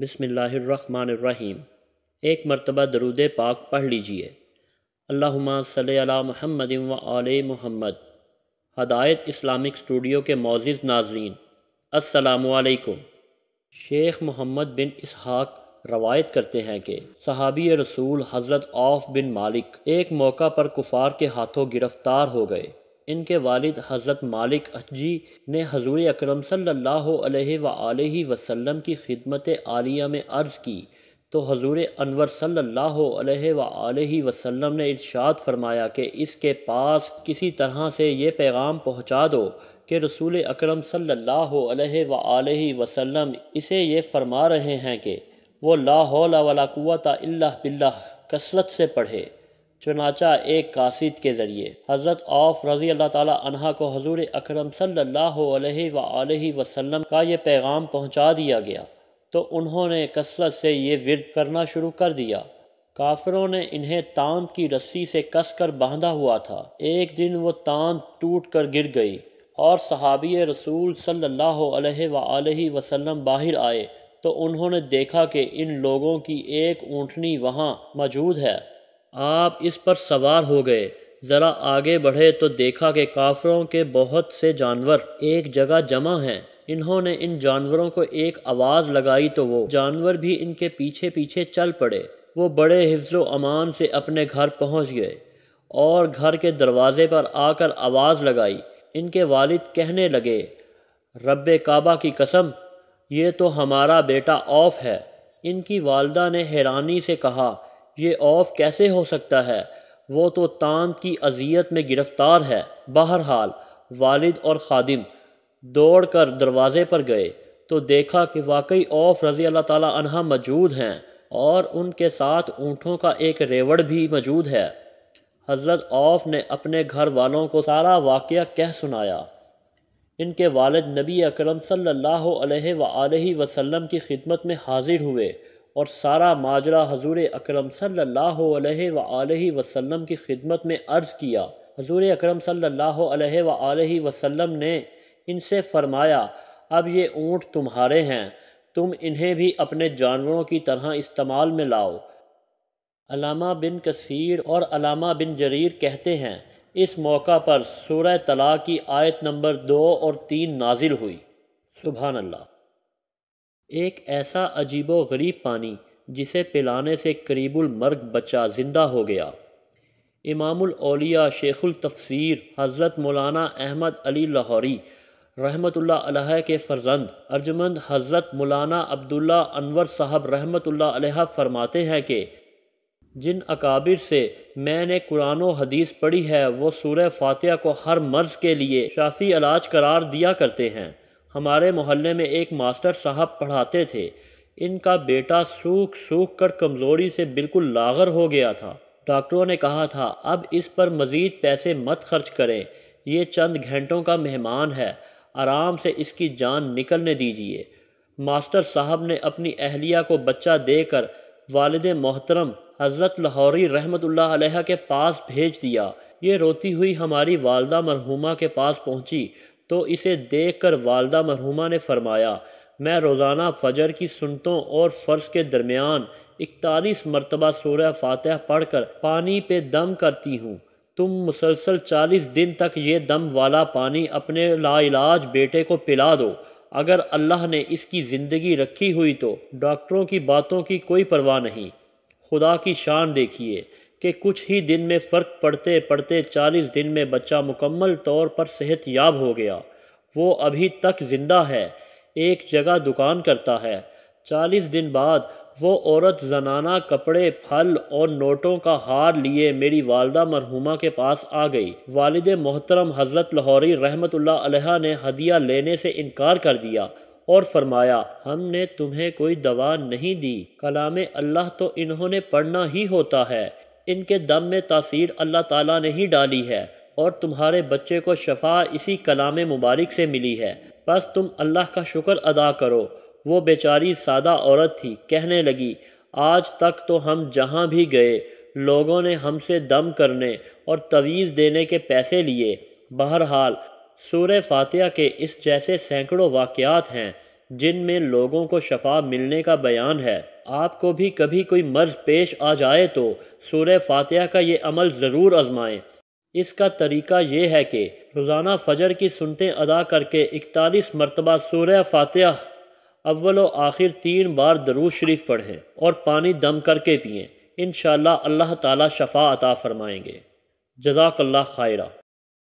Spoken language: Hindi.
बसमीम एक मरतबा दरूद पाक पढ़ लीजिए अल्लाहुम्मा सल्ली अला महमद व आल मोहम्मद हदायत इस्लामिक स्टूडियो के मोज़ नाजरीन असलकुम शेख मोहम्मद बिन इसहाक रवायत करते हैं कि सहाबी रसूल हज़रत औफ बिन मालिक एक मौका पर कुफार के हाथों गिरफ़्तार हो गए इनके वालिद हज़रत मालिक अजी ने हजूर अक्रम सल्ला वसलम की खिदमत आलिया में अर्ज़ की तो हजूर अनवर सल्ला वसम ने इर्शाद फरमाया कि इसके पास किसी तरह से ये पैगाम पहुँचा दो कि रसूल अक्रम सल्ला वसम इसे ये फरमा रहे हैं कि वो ला वाला कुत कुवता बिल्ला कसरत से पढ़े चुनाचा एक कासिद के ज़रिए हज़रत औफ रज़ी अल्लाह ताली को हजूर अक्रम सल्ला वसलम का ये पैगाम पहुँचा दिया गया तो उन्होंने कसरत से ये विरद करना शुरू कर दिया काफिरों ने इन्हें तांत की रस्सी से कस कर बांधा हुआ था एक दिन वो तांत टूट कर गिर गई और सहाबी रसूल सल्लल्लाहु अलैहि वसल्लम बाहर आए तो उन्होंने देखा कि इन लोगों की एक ऊँटनी वहाँ मौजूद है आप इस पर सवार हो गए ज़रा आगे बढ़े तो देखा कि काफरों के बहुत से जानवर एक जगह जमा हैं इन्होंने इन जानवरों को एक आवाज़ लगाई तो वो जानवर भी इनके पीछे पीछे चल पड़े वो बड़े हिफ्ज़ अमान से अपने घर पहुंच गए और घर के दरवाज़े पर आकर आवाज़ लगाई इनके वालिद कहने लगे रब काबा की कसम ये तो हमारा बेटा ऑफ है इनकी वालदा ने हैरानी से कहा ये ऑफ कैसे हो सकता है वो तो तान की अजियत में गिरफ़्तार है बहरहाल वालिद और खादिम दौड़ कर दरवाज़े पर गए तो देखा कि वाकई ऑफ रज़ी अल्लाह ताला अनहा मौजूद हैं और उनके साथ ऊँटों का एक रेवड़ भी मौजूद है हज़रत ऑफ ने अपने घर वालों को सारा वाक़ कह सुनाया इनके वालद नबी अकरम सल्लल्लाहु अलैहि वसल्लम की खिदमत में हाजिर हुए और सारा माजरा हजूर अक्रम सल्ला वसम की खिदमत में अर्ज़ किया हजूर अक्रम सल्ला वसम ने इनसे फ़रमाया अब ये ऊँट तुम्हारे हैं तुम इन्हें भी अपने जानवरों की तरह इस्तेमाल में लाओ अलामा बिन कसीर और अलामा बिन जरीर कहते हैं इस मौका पर सूर तला की आयत नंबर दो और तीन नाजिल हुई सुबहानल्ला एक ऐसा अजीबो गरीब पानी जिसे पिलाने से करीबुल मर्ग बचा ज़िंदा हो गया इमामुल औलिया शेखुल तफसीर हज़रत मौलाना अहमद अली लाहौरी रहमतुल्लाह अलैह के फ़र्जंद अर्जमंद हज़रत मौलाना अब्दुल्ला अनवर साहब रहमतुल्लाह अलैह फरमाते हैं कि जिन अकाबिर से मैंने कुरान हदीस पढ़ी है वो सूर्य फातिहा को हर मर्ज़ के लिए शाफी इलाज करार दिया करते हैं हमारे मोहल्ले में एक मास्टर साहब पढ़ाते थे इनका बेटा सूख सूख कर कमज़ोरी से बिल्कुल लागर हो गया था डॉक्टरों ने कहा था अब इस पर मज़ीद पैसे मत खर्च करें ये चंद घंटों का मेहमान है आराम से इसकी जान निकलने दीजिए मास्टर साहब ने अपनी अहलिया को बच्चा देकर वालद मोहतरम हज़रत लाहौरी रहमत के पास भेज दिया ये रोती हुई हमारी वालदा मरहुमा के पास पहुंची तो इसे देख कर वालदा मरहुमा ने फरमाया मैं रोज़ाना फजर की सुनतों और फर्श के दरमियान इकतालीस मरतबा सूर्य फातह पढ़ कर पानी पे दम करती हूँ तुम मुसलसल चालीस दिन तक ये दम वाला पानी अपने लाइलाज बेटे को पिला दो अगर अल्लाह ने इसकी ज़िंदगी रखी हुई तो डॉक्टरों की बातों की कोई परवाह नहीं खुदा की शान देखिए कि कुछ ही दिन में फ़र्क पड़ते पड़ते चालीस दिन में बच्चा मुकम्मल तौर पर सेहत याब हो गया वो अभी तक ज़िंदा है एक जगह दुकान करता है चालीस दिन बाद वो औरत जनाना कपड़े फल और नोटों का हार लिए मेरी वालदा मरहुमा के पास आ गई वालद मोहतरम हज़रत लाहौरी रहमत ला ने हदिया लेने से इनकार कर दिया और फरमाया हमने तुम्हें कोई दवा नहीं दी कलाम अल्लाह तो इन्होंने पढ़ना ही होता है इनके दम में तासीर अल्लाह ताला ने ही डाली है और तुम्हारे बच्चे को शफा इसी कलाम मुबारक से मिली है बस तुम अल्लाह का शुक्र अदा करो वो बेचारी सादा औरत थी कहने लगी आज तक तो हम जहाँ भी गए लोगों ने हमसे दम करने और तवीज़ देने के पैसे लिए बहरहाल सूर फ़ातह के इस जैसे सैकड़ों वाक़ हैं जिनमें लोगों को शफा मिलने का बयान है आपको भी कभी कोई मर्ज पेश आ जाए तो सूर्य फ़ातह का ये अमल ज़रूर आजमाएं इसका तरीका यह है कि रोज़ाना फजर की सुनते अदा करके इकतालीस मरतबा सूर्य फातह अव्वल व आखिर तीन बार दरूज शरीफ पढ़ें और पानी दम करके पिएँ इन अल्लाह ताली शफा अता फ़रमाएँगे जजाकल्ला खायरा